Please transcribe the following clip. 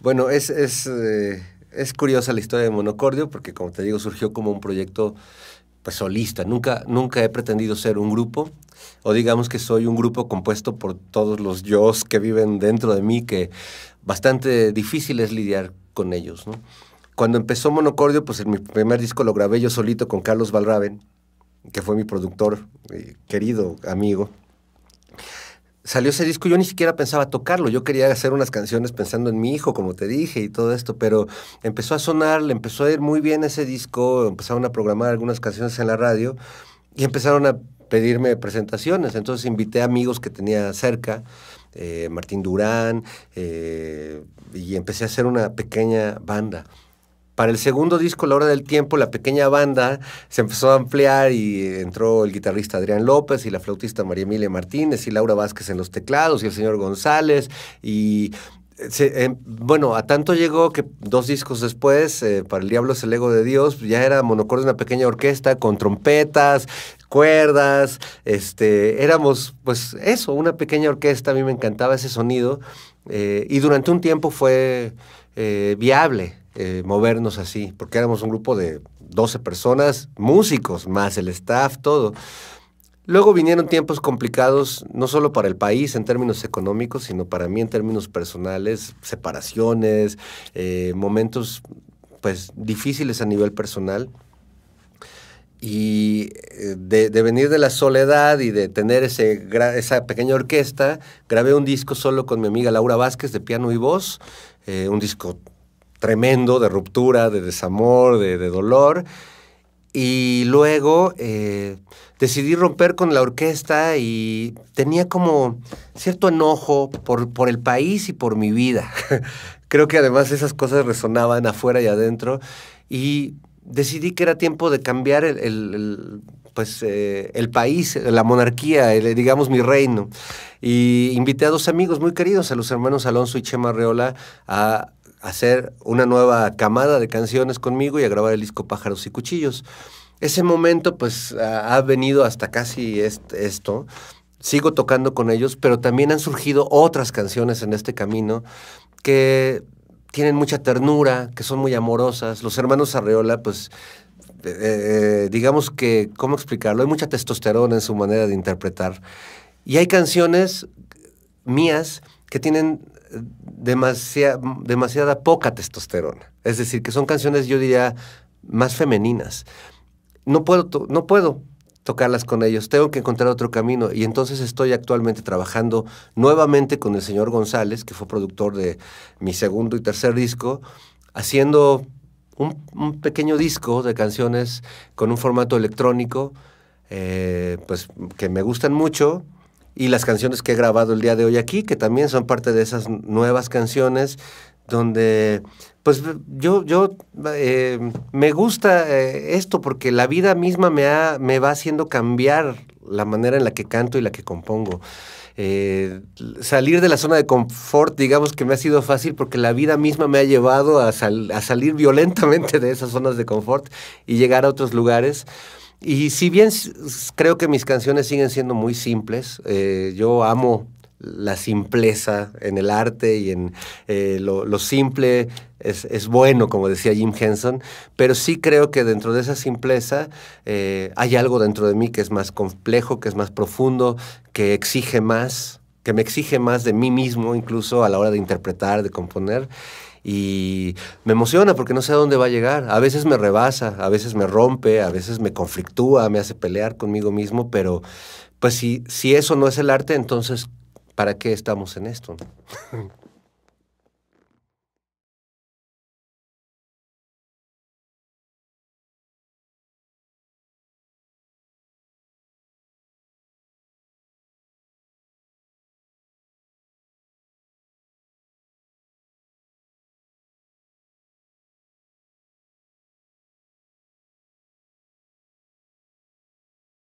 Bueno, eh, es, curiosa la historia de Monocordio porque, como te digo, surgió como un proyecto pues, solista. Nunca, nunca he pretendido ser un grupo, o digamos que soy un grupo compuesto por todos los yo que viven dentro de mí, que bastante difícil es lidiar con ellos. Cuando empezó Monocordio, pues en mi primer disco lo grabé yo solito con Carlos Valraven, que fue mi productor, eh, querido amigo, salió ese disco, yo ni siquiera pensaba tocarlo, yo quería hacer unas canciones pensando en mi hijo, como te dije, y todo esto, pero empezó a sonar, le empezó a ir muy bien ese disco, empezaron a programar algunas canciones en la radio y empezaron a pedirme presentaciones, entonces invité amigos que tenía cerca, eh, Martín Durán, eh, y empecé a hacer una pequeña banda. Para el segundo disco, La Hora del Tiempo, la pequeña banda se empezó a ampliar y entró el guitarrista Adrián López y la flautista María Emilia Martínez y Laura Vázquez en los teclados y el señor González y eh, em, bueno, a tanto llegó que dos discos después, eh, para El Diablo es el Ego de Dios, ya era monocorde una pequeña orquesta con trompetas, cuerdas, este, éramos pues eso, una pequeña orquesta, a mí me encantaba ese sonido eh, y durante un tiempo fue viable. Eh, movernos así, porque éramos un grupo de 12 personas, músicos, más el staff, todo. Luego vinieron tiempos complicados, no solo para el país en términos económicos, sino para mí en términos personales, separaciones, eh, momentos pues difíciles a nivel personal. Y eh, de, venir de la soledad y de tener ese, esa pequeña orquesta, grabé un disco solo con mi amiga Laura Vázquez de piano y voz, un disco tremendo de ruptura, de desamor, de, dolor. Y luego eh, decidí romper con la orquesta y tenía como cierto enojo por, por el país y por mi vida. Creo que además esas cosas resonaban afuera y adentro. Y decidí que era tiempo de cambiar el, pues, eh, el país, la monarquía, digamos mi reino. Y invité a dos amigos muy queridos, a los hermanos Alonso y Chema Reola, a hacer una nueva camada de canciones conmigo y a grabar el disco Pájaros y Cuchillos. Ese momento pues ha venido hasta casi esto. Sigo tocando con ellos, pero también han surgido otras canciones en este camino que tienen mucha ternura, que son muy amorosas. Los hermanos Arreola pues eh, eh, digamos que, ¿cómo explicarlo? Hay mucha testosterona en su manera de interpretar. Y hay canciones mías que tienen demasiada, poca testosterona. Es decir, que son canciones, yo diría, más femeninas. No puedo, no puedo tocarlas con ellos, tengo que encontrar otro camino. Y entonces estoy actualmente trabajando nuevamente con el señor González, que fue productor de mi segundo y tercer disco, haciendo un, pequeño disco de canciones con un formato electrónico, eh, pues que me gustan mucho y las canciones que he grabado el día de hoy aquí, que también son parte de esas nuevas canciones, donde pues yo, yo eh, me gusta eh, esto porque la vida misma me, ha, me va haciendo cambiar la manera en la que canto y la que compongo. Eh, salir de la zona de confort, digamos que me ha sido fácil porque la vida misma me ha llevado a, a salir violentamente de esas zonas de confort y llegar a otros lugares. Y si bien creo que mis canciones siguen siendo muy simples, eh, yo amo la simpleza en el arte y en eh, lo, simple es, bueno, como decía Jim Henson, pero sí creo que dentro de esa simpleza eh, hay algo dentro de mí que es más complejo, que es más profundo, que exige más, que me exige más de mí mismo incluso a la hora de interpretar, de componer y me emociona porque no sé a dónde va a llegar. A veces me rebasa, a veces me rompe, a veces me conflictúa, me hace pelear conmigo mismo, pero pues si, si eso no es el arte, entonces, ¿para qué estamos en esto?